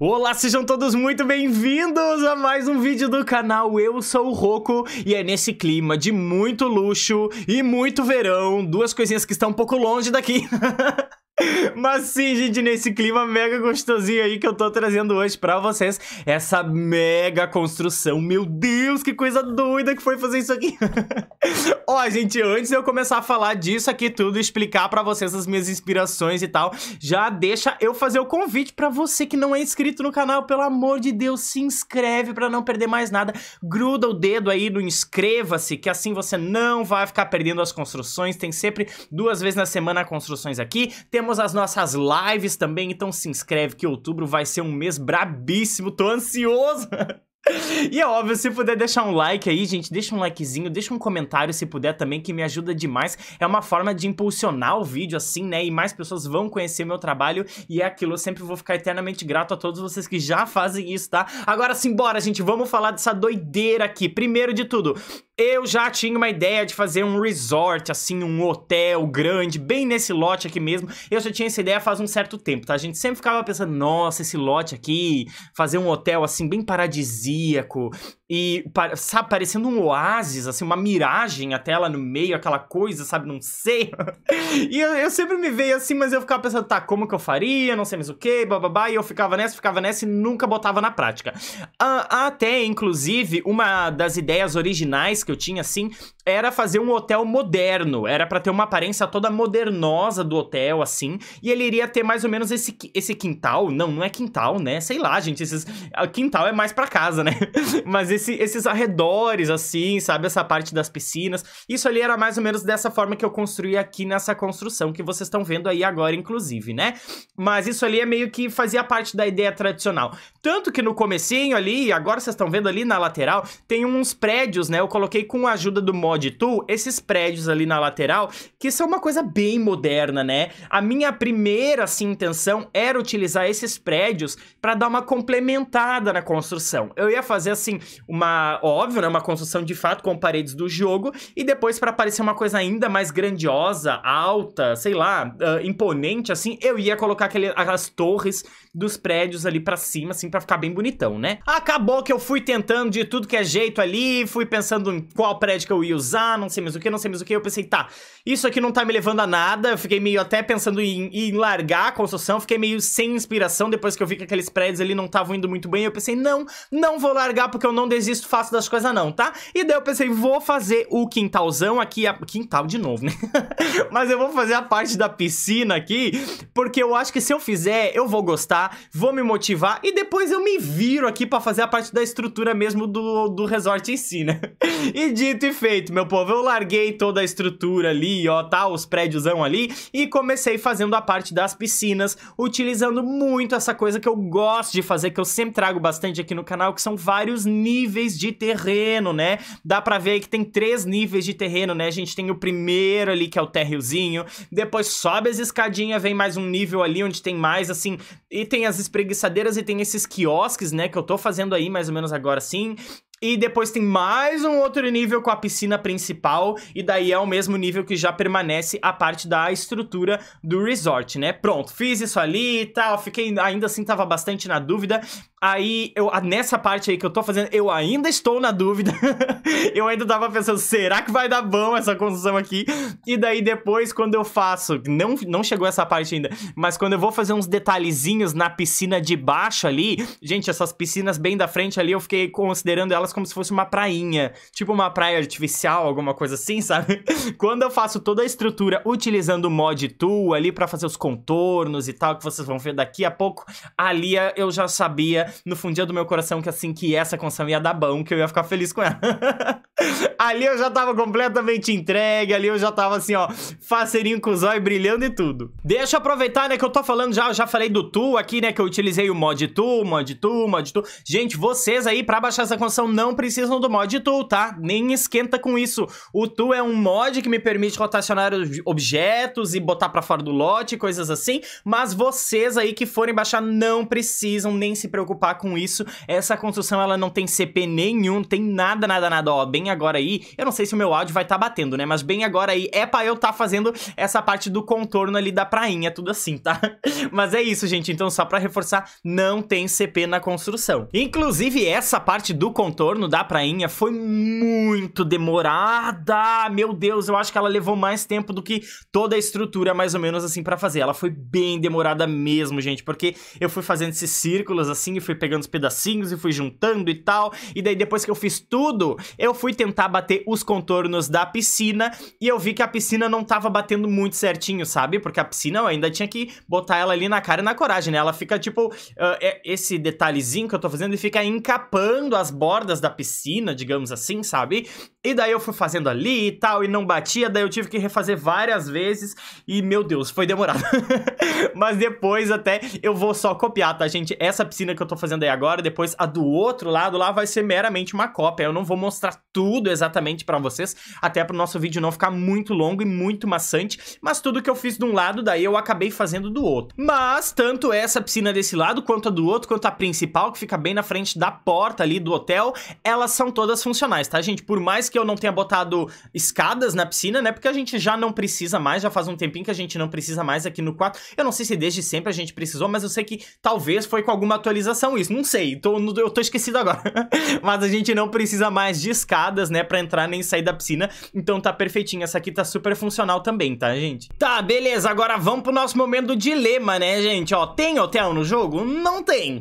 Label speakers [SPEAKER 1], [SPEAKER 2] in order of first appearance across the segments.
[SPEAKER 1] Olá, sejam todos muito bem-vindos a mais um vídeo do canal Eu Sou o Roco E é nesse clima de muito luxo e muito verão Duas coisinhas que estão um pouco longe daqui Mas sim, gente, nesse clima mega gostosinho aí que eu tô trazendo hoje pra vocês, essa mega construção. Meu Deus, que coisa doida que foi fazer isso aqui. Ó, gente, antes de eu começar a falar disso aqui tudo, explicar pra vocês as minhas inspirações e tal, já deixa eu fazer o convite pra você que não é inscrito no canal, pelo amor de Deus, se inscreve pra não perder mais nada. Gruda o dedo aí no inscreva-se, que assim você não vai ficar perdendo as construções. Tem sempre duas vezes na semana construções aqui. Temos temos as nossas lives também, então se inscreve que outubro vai ser um mês brabíssimo. Tô ansioso! E é óbvio, se puder deixar um like aí, gente, deixa um likezinho, deixa um comentário se puder também, que me ajuda demais. É uma forma de impulsionar o vídeo, assim, né? E mais pessoas vão conhecer meu trabalho. E é aquilo, eu sempre vou ficar eternamente grato a todos vocês que já fazem isso, tá? Agora sim, bora, gente, vamos falar dessa doideira aqui. Primeiro de tudo, eu já tinha uma ideia de fazer um resort, assim, um hotel grande, bem nesse lote aqui mesmo. Eu já tinha essa ideia faz um certo tempo, tá? A gente sempre ficava pensando, nossa, esse lote aqui, fazer um hotel, assim, bem paradisíaco austríaco, e, sabe, parecendo um oásis, assim, uma miragem até tela no meio, aquela coisa, sabe, não sei. e eu, eu, sempre me veio assim, mas eu ficava pensando, tá, como que eu faria, não sei mais o que, bababá, e eu ficava nessa, ficava nessa e nunca botava na prática. até, inclusive, uma das ideias originais que eu tinha, assim, era fazer um hotel moderno, era para ter uma aparência toda modernosa do hotel, assim, e ele iria ter mais ou menos esse, esse quintal, não, não é quintal, né, sei lá, gente, esses... Ah, quintal é mais pra casa, né, mas esse, esses arredores, assim, sabe? Essa parte das piscinas. Isso ali era mais ou menos dessa forma que eu construí aqui nessa construção que vocês estão vendo aí agora, inclusive, né? Mas isso ali é meio que fazia parte da ideia tradicional. Tanto que no comecinho ali, agora vocês estão vendo ali na lateral, tem uns prédios, né? Eu coloquei com a ajuda do Mod Tool, esses prédios ali na lateral, que são uma coisa bem moderna, né? A minha primeira, assim, intenção era utilizar esses prédios para dar uma complementada na construção. Eu ia fazer, assim, uma, óbvio, né, uma construção de fato com paredes do jogo, e depois para parecer uma coisa ainda mais grandiosa, alta, sei lá, uh, imponente, assim, eu ia colocar aquele, aquelas torres dos prédios ali para cima, assim, para ficar bem bonitão, né? Acabou que eu fui tentando de tudo que é jeito ali, fui pensando em qual prédio que eu ia usar, não sei mais o que, não sei mais o que, eu pensei, tá, isso aqui não tá me levando a nada, eu fiquei meio até pensando em, em largar a construção, fiquei meio sem inspiração depois que eu vi que aqueles prédios ali não estavam indo muito bem, eu pensei, não, não vou largar porque eu não existo fácil das coisas não, tá? E daí eu pensei, vou fazer o quintalzão aqui, a... quintal de novo, né? Mas eu vou fazer a parte da piscina aqui, porque eu acho que se eu fizer, eu vou gostar, vou me motivar e depois eu me viro aqui pra fazer a parte da estrutura mesmo do, do resort em si, né? E dito e feito, meu povo, eu larguei toda a estrutura ali, ó, tá? Os prédiosão ali e comecei fazendo a parte das piscinas, utilizando muito essa coisa que eu gosto de fazer, que eu sempre trago bastante aqui no canal, que são vários níveis níveis de terreno, né? Dá pra ver aí que tem três níveis de terreno, né? A gente tem o primeiro ali, que é o térreozinho, depois sobe as escadinhas, vem mais um nível ali, onde tem mais, assim, e tem as espreguiçadeiras e tem esses quiosques, né, que eu tô fazendo aí mais ou menos agora sim. E depois tem mais um outro nível com a piscina principal, e daí é o mesmo nível que já permanece a parte da estrutura do resort, né? Pronto, fiz isso ali e tal, fiquei ainda assim tava bastante na dúvida. Aí eu nessa parte aí que eu tô fazendo, eu ainda estou na dúvida. eu ainda tava pensando, será que vai dar bom essa construção aqui? E daí depois quando eu faço, não não chegou essa parte ainda, mas quando eu vou fazer uns detalhezinhos na piscina de baixo ali, gente, essas piscinas bem da frente ali, eu fiquei considerando elas elas como se fosse uma prainha, tipo uma praia artificial, alguma coisa assim, sabe? Quando eu faço toda a estrutura utilizando o mod tool ali para fazer os contornos e tal, que vocês vão ver daqui a pouco, ali é, eu já sabia no fundinho do meu coração que assim que essa construção ia dar bom, que eu ia ficar feliz com ela. Ali eu já tava completamente entregue, ali eu já tava assim, ó, faceirinho com o zóio brilhando e tudo. Deixa eu aproveitar, né, que eu tô falando já, já falei do tu aqui, né, que eu utilizei o mod tu, mod tu, mod tu. Gente, vocês aí, pra baixar essa condição, não precisam do mod tu, tá? Nem esquenta com isso. O tu é um mod que me permite rotacionar objetos e botar pra fora do lote, coisas assim, mas vocês aí que forem baixar não precisam nem se preocupar com isso. Essa construção, ela não tem CP nenhum, tem nada, nada, nada, ó, bem agora aí. Eu não sei se o meu áudio vai estar tá batendo, né? Mas bem agora aí é pra eu estar tá fazendo essa parte do contorno ali da prainha, tudo assim, tá? Mas é isso, gente. Então, só pra reforçar, não tem CP na construção. Inclusive, essa parte do contorno da prainha foi muito demorada. Meu Deus, eu acho que ela levou mais tempo do que toda a estrutura, mais ou menos assim, pra fazer. Ela foi bem demorada mesmo, gente, porque eu fui fazendo esses círculos assim, e fui pegando os pedacinhos e fui juntando e tal. E daí, depois que eu fiz tudo, eu fui tentar bater os contornos da piscina e eu vi que a piscina não tava batendo muito certinho, sabe? Porque a piscina eu ainda tinha que botar ela ali na cara e na coragem, né? Ela fica tipo. Uh, esse detalhezinho que eu tô fazendo, e fica encapando as bordas da piscina, digamos assim, sabe? E daí eu fui fazendo ali e tal, e não batia, daí eu tive que refazer várias vezes, e meu Deus, foi demorado. Mas depois até eu vou só copiar, tá, gente? Essa piscina que eu tô fazendo aí agora, depois a do outro lado lá vai ser meramente uma cópia, eu não vou mostrar tudo tudo exatamente para vocês, até para o nosso vídeo não ficar muito longo e muito maçante, mas tudo que eu fiz de um lado, daí eu acabei fazendo do outro. Mas tanto essa piscina desse lado, quanto a do outro, quanto a principal, que fica bem na frente da porta ali do hotel, elas são todas funcionais, tá, gente? Por mais que eu não tenha botado escadas na piscina, né, porque a gente já não precisa mais, já faz um tempinho que a gente não precisa mais aqui no quarto. Eu não sei se desde sempre a gente precisou, mas eu sei que talvez foi com alguma atualização isso, não sei, tô, eu tô esquecido agora. mas a gente não precisa mais de escada né, pra entrar nem sair da piscina. Então tá perfeitinho, essa aqui tá super funcional também, tá, gente? Tá, beleza, agora vamos pro nosso momento do dilema, né, gente? Ó, tem hotel no jogo? Não tem!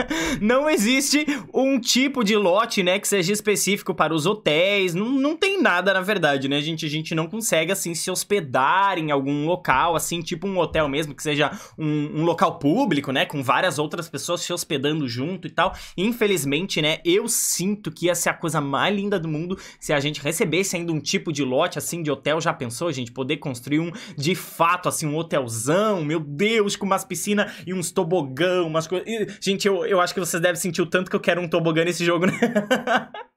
[SPEAKER 1] não existe um tipo de lote, né, que seja específico para os hotéis, não, não tem nada, na verdade, né, gente? A gente não consegue, assim, se hospedar em algum local, assim, tipo um hotel mesmo, que seja um, um local público, né, com várias outras pessoas se hospedando junto e tal. Infelizmente, né, eu sinto que essa é a coisa mais linda do mundo se a gente recebesse ainda um tipo de lote assim de hotel. Já pensou, gente? Poder construir um de fato, assim, um hotelzão, meu Deus, com umas piscinas e uns tobogão, umas coisas. Gente, eu, eu acho que vocês devem sentir o tanto que eu quero um tobogã nesse jogo, né?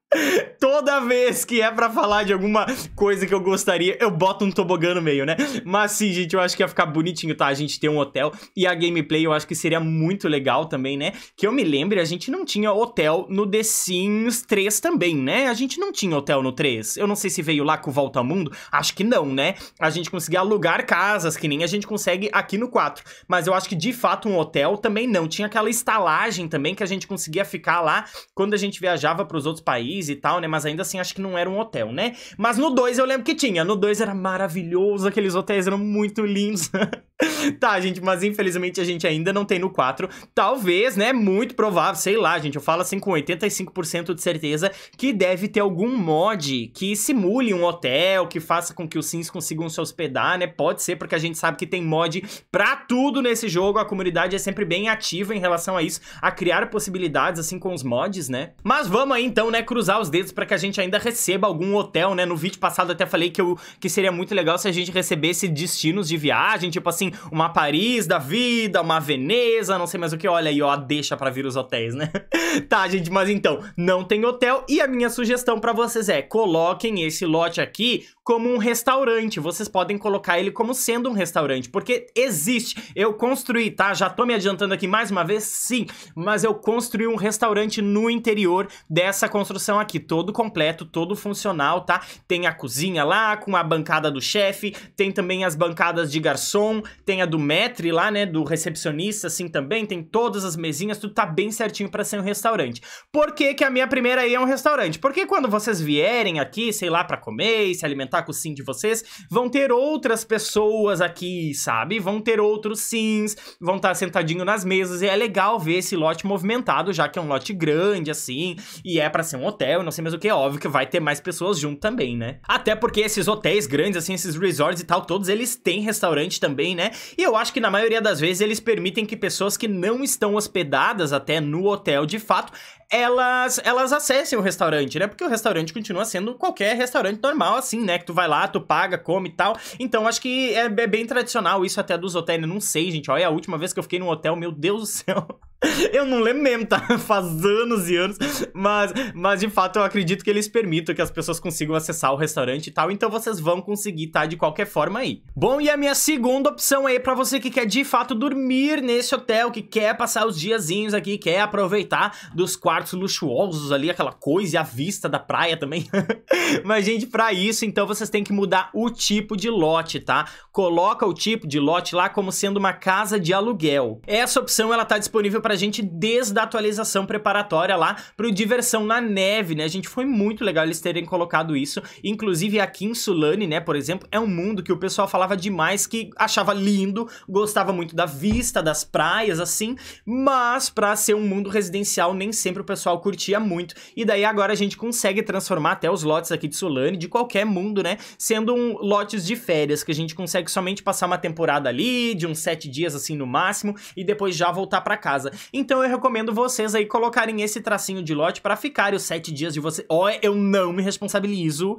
[SPEAKER 1] Toda vez que é pra falar de alguma coisa que eu gostaria, eu boto um tobogã no meio, né? Mas sim, gente, eu acho que ia ficar bonitinho, tá? A gente ter um hotel e a gameplay eu acho que seria muito legal também, né? Que eu me lembre, a gente não tinha hotel no The Sims 3 também, né? A gente não tinha hotel no 3. Eu não sei se veio lá com o Volta ao Mundo, acho que não, né? A gente conseguia alugar casas, que nem a gente consegue aqui no 4. Mas eu acho que de fato um hotel também não. Tinha aquela estalagem também que a gente conseguia ficar lá quando a gente viajava pros outros países e tal, né? Mas ainda assim acho que não era um hotel, né? Mas no 2 eu lembro que tinha. No 2 era maravilhoso, aqueles hotéis eram muito lindos. Tá, gente, mas infelizmente a gente ainda não tem no 4. Talvez, né? Muito provável, sei lá, gente. Eu falo assim com 85% de certeza que deve ter algum mod que simule um hotel, que faça com que os sims consigam se hospedar, né? Pode ser, porque a gente sabe que tem mod pra tudo nesse jogo. A comunidade é sempre bem ativa em relação a isso, a criar possibilidades, assim, com os mods, né? Mas vamos aí, então, né? Cruzar os dedos pra que a gente ainda receba algum hotel, né? No vídeo passado até falei que, eu, que seria muito legal se a gente recebesse destinos de viagem, tipo assim assim, uma Paris da vida, uma Veneza, não sei mais o que. Olha aí, ó, deixa pra vir os hotéis, né? tá, gente, mas então, não tem hotel. E a minha sugestão para vocês é, coloquem esse lote aqui como um restaurante. Vocês podem colocar ele como sendo um restaurante, porque existe. Eu construí, tá? Já tô me adiantando aqui mais uma vez, sim. Mas eu construí um restaurante no interior dessa construção aqui, todo completo, todo funcional, tá? Tem a cozinha lá, com a bancada do chefe, tem também as bancadas de garçom, tem a do maître lá, né, do recepcionista, assim, também, tem todas as mesinhas, tudo tá bem certinho para ser um restaurante. Por que que a minha primeira aí é um restaurante? Porque quando vocês vierem aqui, sei lá, para comer e se alimentar com o sim de vocês, vão ter outras pessoas aqui, sabe? Vão ter outros sims, vão estar tá sentadinho nas mesas, e é legal ver esse lote movimentado, já que é um lote grande, assim, e é para ser um hotel, não sei mais o que, é óbvio que vai ter mais pessoas junto também, né? Até porque esses hotéis grandes, assim, esses resorts e tal, todos eles têm restaurante também, né? né? E eu acho que na maioria das vezes eles permitem que pessoas que não estão hospedadas até no hotel de fato, elas elas acessem o restaurante, né? Porque o restaurante continua sendo qualquer restaurante normal assim, né? Que tu vai lá, tu paga, come e tal. Então acho que é, é bem tradicional isso até dos hotéis. Eu não sei, gente. Olha a última vez que eu fiquei num hotel, meu Deus do céu. Eu não lembro mesmo, tá? Faz anos e anos. Mas, mas de fato eu acredito que eles permitam que as pessoas consigam acessar o restaurante e tal. Então vocês vão conseguir, tá? De qualquer forma aí. Bom, e a minha segunda opção aí para você que quer de fato dormir nesse hotel, que quer passar os diazinhos aqui, quer aproveitar dos quartos luxuosos ali, aquela coisa e a vista da praia também. mas, gente, para isso, então vocês têm que mudar o tipo de lote, tá? Coloca o tipo de lote lá como sendo uma casa de aluguel. Essa opção ela tá disponível para a gente desde a atualização preparatória lá pro Diversão na Neve, né? A gente foi muito legal eles terem colocado isso. Inclusive aqui em Sulane, né, por exemplo, é um mundo que o pessoal falava demais que achava lindo, gostava muito da vista, das praias, assim, mas pra ser um mundo residencial nem sempre o pessoal curtia muito. E daí agora a gente consegue transformar até os lotes aqui de Sulane, de qualquer mundo, né? Sendo um lotes de férias, que a gente consegue somente passar uma temporada ali, de uns sete dias assim no máximo, e depois já voltar para casa. Então eu recomendo vocês aí colocarem esse tracinho de lote para ficarem os sete dias de você. Ó, eu não me responsabilizo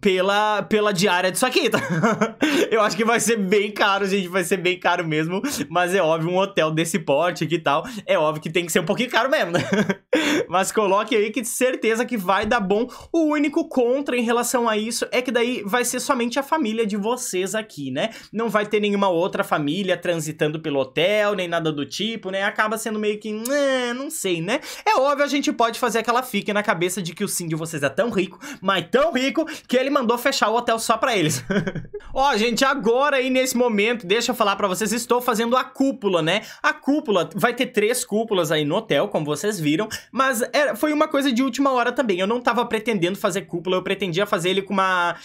[SPEAKER 1] pela, pela diária disso aqui, tá? eu acho que vai ser bem caro, gente, vai ser bem caro mesmo, mas é óbvio, um hotel desse porte aqui e tal, é óbvio que tem que ser um pouquinho caro mesmo, né? mas coloque aí que certeza que vai dar bom. O único contra em relação a isso é que daí vai ser somente a família de vocês aqui, né? Não vai ter nenhuma outra família transitando pelo hotel, nem nada do tipo, né? Acaba sendo sendo meio que, né, não sei, né? É óbvio, a gente pode fazer aquela fique na cabeça de que o sim de vocês é tão rico, mas tão rico, que ele mandou fechar o hotel só pra eles. Ó, gente, agora aí nesse momento, deixa eu falar pra vocês, estou fazendo a cúpula, né? A cúpula, vai ter três cúpulas aí no hotel, como vocês viram, mas era, é, foi uma coisa de última hora também, eu não tava pretendendo fazer cúpula, eu pretendia fazer ele com uma,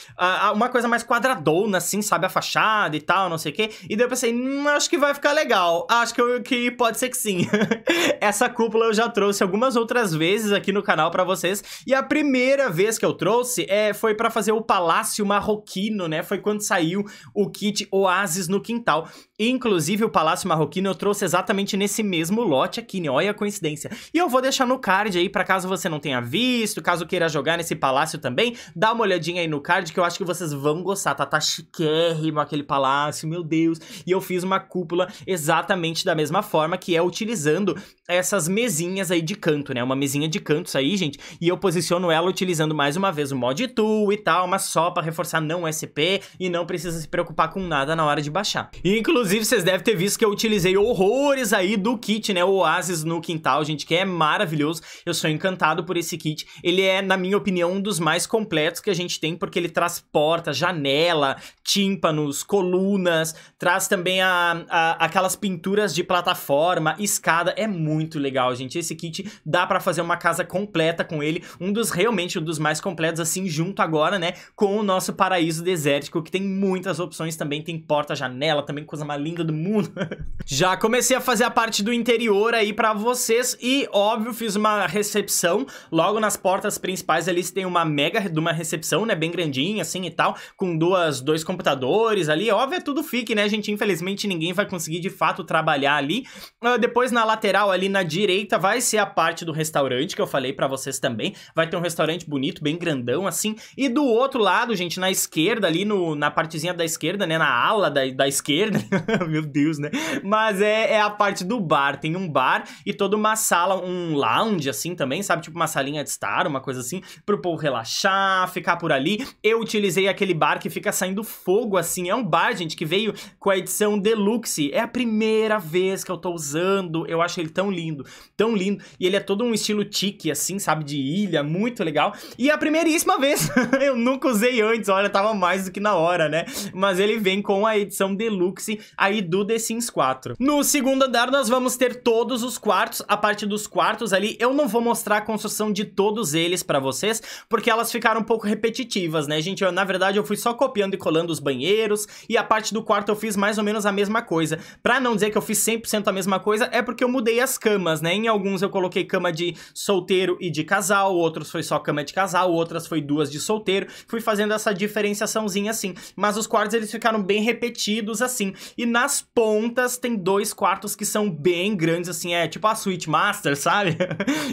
[SPEAKER 1] uma coisa mais quadradona, assim, sabe, a fachada e tal, não sei o quê, e daí eu pensei, hm, acho que vai ficar legal, acho que, eu, que pode ser que sim. Essa cúpula eu já trouxe algumas outras vezes aqui no canal para vocês. E a primeira vez que eu trouxe é, foi para fazer o Palácio Marroquino, né? Foi quando saiu o kit Oasis no Quintal. Inclusive, o Palácio Marroquino eu trouxe exatamente nesse mesmo lote aqui, né? Olha a coincidência. E eu vou deixar no card aí para caso você não tenha visto, caso queira jogar nesse palácio também, dá uma olhadinha aí no card que eu acho que vocês vão gostar, tá? Tá chiquérrimo aquele palácio, meu Deus. E eu fiz uma cúpula exatamente da mesma forma que é utilizando utilizando essas mesinhas aí de canto, né? Uma mesinha de cantos aí, gente, e eu posiciono ela utilizando mais uma vez o mod tool e tal, mas só para reforçar não SP e não precisa se preocupar com nada na hora de baixar. E, inclusive, vocês devem ter visto que eu utilizei horrores aí do kit, né? O Oasis no quintal, gente, que é maravilhoso. Eu sou encantado por esse kit. Ele é, na minha opinião, um dos mais completos que a gente tem, porque ele traz porta, janela, tímpanos, colunas, traz também a, a aquelas pinturas de plataforma, escada, é muito legal, gente. Esse kit dá pra fazer uma casa completa com ele, um dos realmente um dos mais completos assim junto agora, né, com o nosso paraíso desértico, que tem muitas opções também, tem porta, janela, também coisa mais linda do mundo. Já comecei a fazer a parte do interior aí pra vocês e, óbvio, fiz uma recepção logo nas portas principais ali, tem uma mega de uma recepção, né, bem grandinha assim e tal, com duas, dois computadores ali, óbvio, é tudo fique, né, gente, infelizmente ninguém vai conseguir de fato trabalhar ali. Ah, depois na lateral ali na direita vai ser a parte do restaurante que eu falei para vocês também. Vai ter um restaurante bonito, bem grandão assim. E do outro lado, gente, na esquerda ali, no, na partezinha da esquerda, né? Na ala da, da esquerda. Meu Deus, né? Mas é, é a parte do bar. Tem um bar e toda uma sala, um lounge assim também, sabe? Tipo uma salinha de estar, uma coisa assim, pro povo relaxar, ficar por ali. Eu utilizei aquele bar que fica saindo fogo assim. É um bar, gente, que veio com a edição Deluxe. É a primeira vez que eu tô usando. Eu eu acho ele tão lindo, tão lindo. E ele é todo um estilo tique, assim, sabe? De ilha, muito legal. E é a primeiríssima vez, eu nunca usei antes, olha, tava mais do que na hora, né? Mas ele vem com a edição deluxe aí do The Sims 4. No segundo andar, nós vamos ter todos os quartos, a parte dos quartos ali, eu não vou mostrar a construção de todos eles pra vocês, porque elas ficaram um pouco repetitivas, né, gente? Eu, na verdade, eu fui só copiando e colando os banheiros, e a parte do quarto eu fiz mais ou menos a mesma coisa. Pra não dizer que eu fiz 100% a mesma coisa, é porque eu eu mudei as camas, né? Em alguns eu coloquei cama de solteiro e de casal, outros foi só cama de casal, outras foi duas de solteiro. Fui fazendo essa diferenciaçãozinha assim. Mas os quartos eles ficaram bem repetidos assim. E nas pontas tem dois quartos que são bem grandes assim, é tipo a suíte master, sabe?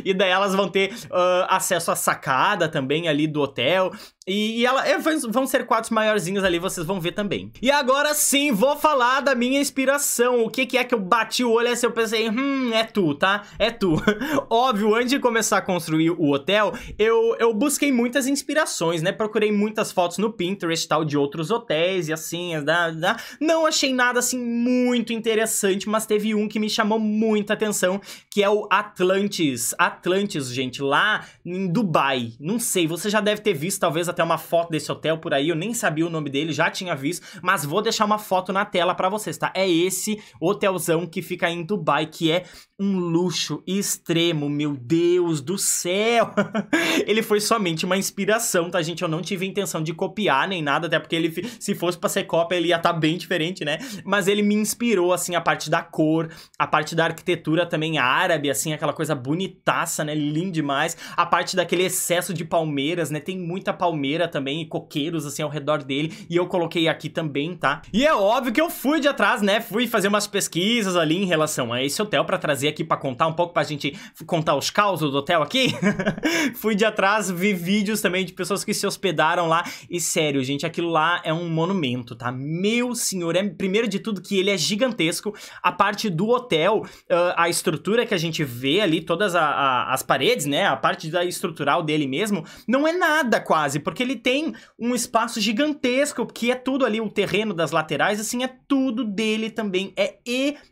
[SPEAKER 1] e daí elas vão ter uh, acesso à sacada também ali do hotel. E, e ela, é, vão ser quartos maiorzinhos ali, vocês vão ver também. E agora sim, vou falar da minha inspiração. O que, que é que eu bati o olho assim, eu pensei, hum, hum, é tu, tá? É tu. Óbvio, antes de começar a construir o hotel, eu, eu busquei muitas inspirações, né? Procurei muitas fotos no Pinterest tal de outros hotéis e assim, da, da. não achei nada assim muito interessante, mas teve um que me chamou muita atenção, que é o Atlantis. Atlantis, gente, lá em Dubai. Não sei, você já deve ter visto talvez até uma foto desse hotel por aí, eu nem sabia o nome dele, já tinha visto, mas vou deixar uma foto na tela para vocês, tá? É esse hotelzão que fica em Dubai, que é um luxo extremo, meu Deus do céu! ele foi somente uma inspiração, tá, gente? Eu não tive intenção de copiar nem nada, até porque ele, se fosse pra ser cópia, ele ia estar tá bem diferente, né? Mas ele me inspirou, assim, a parte da cor, a parte da arquitetura também árabe, assim, aquela coisa bonitaça, né? Lindo demais. A parte daquele excesso de palmeiras, né? Tem muita palmeira também e coqueiros, assim, ao redor dele. E eu coloquei aqui também, tá? E é óbvio que eu fui de atrás, né? Fui fazer umas pesquisas ali em relação a esse hotel hotel para trazer aqui para contar um pouco pra gente contar os causos do hotel aqui. Fui de atrás, vi vídeos também de pessoas que se hospedaram lá e sério, gente, aquilo lá é um monumento, tá? Meu senhor, é primeiro de tudo que ele é gigantesco. A parte do hotel, uh, a estrutura que a gente vê ali, todas a, a, as paredes, né? A parte da estrutural dele mesmo, não é nada quase, porque ele tem um espaço gigantesco que é tudo ali o terreno das laterais, assim, é tudo dele também é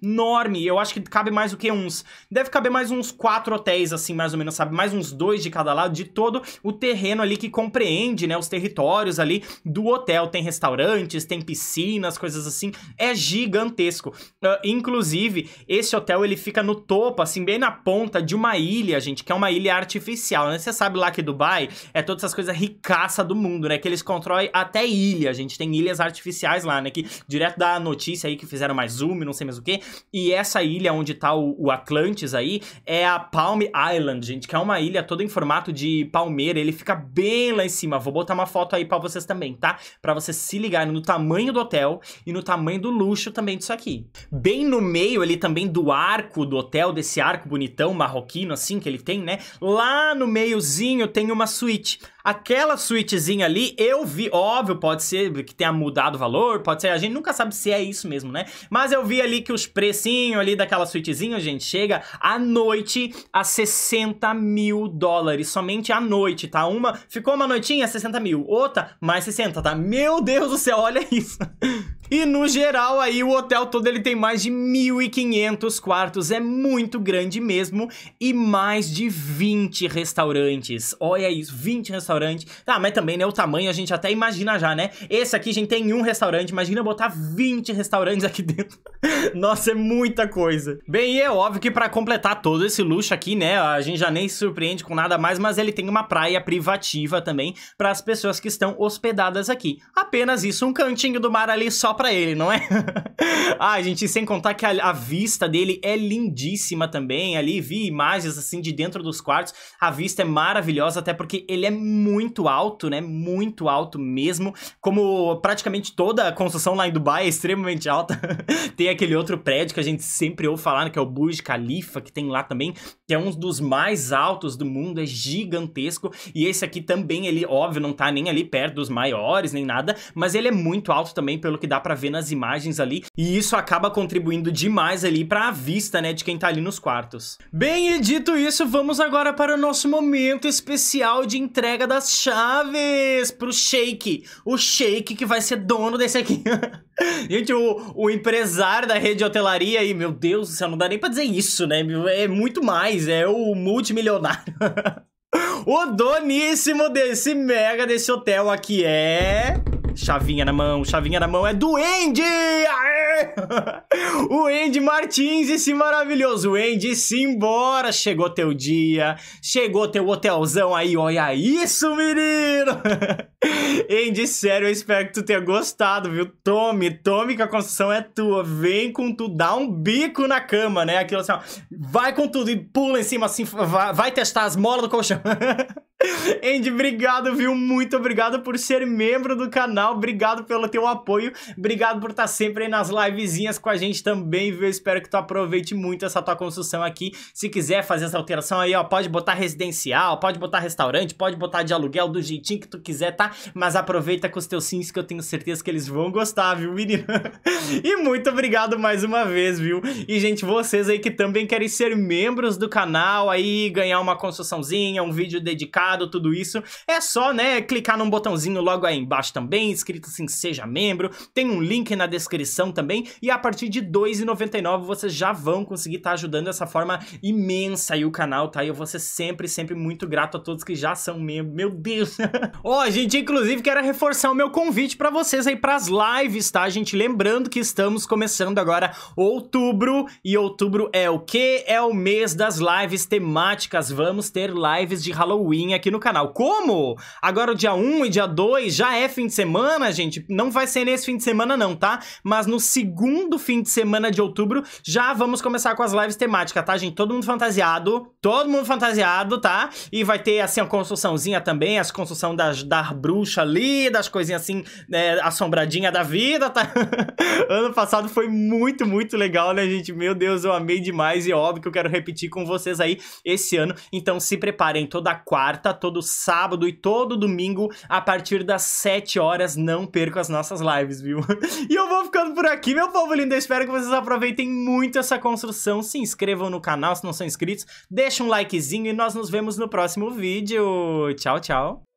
[SPEAKER 1] enorme. Eu acho que cabe mais o que? Uns... Deve caber mais uns quatro hotéis, assim, mais ou menos, sabe? Mais uns dois de cada lado, de todo o terreno ali que compreende, né? Os territórios ali do hotel. Tem restaurantes, tem piscinas, coisas assim. É gigantesco. Uh, inclusive, esse hotel, ele fica no topo, assim, bem na ponta de uma ilha, gente, que é uma ilha artificial, né? Você sabe lá que Dubai é todas essas coisas ricaça do mundo, né? Que eles controlam até ilha, gente. Tem ilhas artificiais lá, né? Que direto da notícia aí que fizeram mais zoom, não sei mais o que. E essa ilha onde tá Tá o, o Atlantis aí, é a Palm Island, gente, que é uma ilha toda em formato de palmeira. Ele fica bem lá em cima. Vou botar uma foto aí pra vocês também, tá? Pra vocês se ligarem no tamanho do hotel e no tamanho do luxo também disso aqui. Bem no meio ali também do arco do hotel, desse arco bonitão marroquino assim que ele tem, né? Lá no meiozinho tem uma suíte. Aquela suítezinha ali, eu vi, óbvio, pode ser que tenha mudado o valor, pode ser, a gente nunca sabe se é isso mesmo, né? Mas eu vi ali que os precinhos ali daquela suíte tweetzinho, gente, chega à noite a 60 mil dólares. Somente à noite, tá? Uma, ficou uma noitinha, 60 mil. Outra, mais 60, tá? Meu Deus do céu, olha isso. E no geral aí o hotel todo ele tem mais de 1.500 quartos, é muito grande mesmo e mais de 20 restaurantes. Olha isso, 20 restaurantes. Tá, ah, mas também né, o tamanho a gente até imagina já, né? Esse aqui a gente tem um restaurante, imagina botar 20 restaurantes aqui dentro. Nossa, é muita coisa. Bem, e é óbvio que para completar todo esse luxo aqui, né, a gente já nem se surpreende com nada mais, mas ele tem uma praia privativa também para as pessoas que estão hospedadas aqui. Apenas isso, um cantinho do mar ali só pra para ele, não é? ah, gente, sem contar que a, a, vista dele é lindíssima também. Ali vi imagens assim de dentro dos quartos. A vista é maravilhosa, até porque ele é muito alto, né? Muito alto mesmo. Como praticamente toda a construção lá em Dubai é extremamente alta. tem aquele outro prédio que a gente sempre ouve falar, né? que é o Burj Khalifa, que tem lá também, que é um dos mais altos do mundo, é gigantesco. E esse aqui também, ele, óbvio, não tá nem ali perto dos maiores, nem nada, mas ele é muito alto também, pelo que dá para ver nas imagens ali, e isso acaba contribuindo demais ali para a vista, né, de quem tá ali nos quartos. Bem, e dito isso, vamos agora para o nosso momento especial de entrega das chaves pro Shake, o Shake que vai ser dono desse aqui. Gente, o, o empresário da rede de hotelaria aí, meu Deus do céu, não dá nem pra dizer isso, né? É muito mais, é o multimilionário. o doníssimo desse mega, desse hotel aqui é... Chavinha na mão, chavinha na mão é do Andy! Aê! o Andy Martins, esse maravilhoso Andy, simbora! Chegou teu dia, chegou teu hotelzão aí, olha isso, menino! Andy, sério, eu espero que tu tenha gostado, viu? Tome, tome que a construção é tua, vem com tu, dá um bico na cama, né? Aquilo assim, ó, vai com tudo e pula em cima assim, vai, vai testar as molas do colchão. Andy, obrigado, viu? Muito obrigado por ser membro do canal, obrigado pelo teu apoio, obrigado por estar tá sempre aí nas livezinhas com a gente também, viu? Espero que tu aproveite muito essa tua construção aqui. Se quiser fazer essa alteração aí, ó, pode botar residencial, pode botar restaurante, pode botar de aluguel, do jeitinho que tu quiser, tá? Mas aproveita com os teus sims que eu tenho certeza que eles vão gostar, viu, menino? e muito obrigado mais uma vez, viu? E, gente, vocês aí que também querem ser membros do canal aí, ganhar uma construçãozinha, um vídeo dedicado, tudo isso, é só, né, clicar num botãozinho logo aí embaixo também, escrito assim, seja membro, tem um link na descrição também, e a partir de R$ 2,99 vocês já vão conseguir estar tá ajudando dessa forma imensa aí o canal, tá? E eu vou ser sempre, sempre muito grato a todos que já são membros, meu Deus! Ó, oh, gente, inclusive quero reforçar o meu convite para vocês aí pras lives, tá, gente? Lembrando que estamos começando agora outubro, e outubro é o quê? É o mês das lives temáticas, vamos ter lives de Halloween aqui aqui no canal. Como? Agora o dia 1 e dia 2 já é fim de semana, gente. Não vai ser nesse fim de semana não, tá? Mas no segundo fim de semana de outubro já vamos começar com as lives temáticas, tá, gente? Todo mundo fantasiado, todo mundo fantasiado, tá? E vai ter, assim, a construçãozinha também, as construção das, da bruxa ali, das coisinhas assim, né, assombradinha da vida, tá? ano passado foi muito, muito legal, né, gente? Meu Deus, eu amei demais e óbvio que eu quero repetir com vocês aí esse ano. Então se preparem toda quarta, todo sábado e todo domingo a partir das 7 horas. Não perco as nossas lives, viu? E eu vou ficando por aqui, meu povo lindo. Eu espero que vocês aproveitem muito essa construção. Se inscrevam no canal se não são inscritos. Deixa um likezinho e nós nos vemos no próximo vídeo. Tchau, tchau.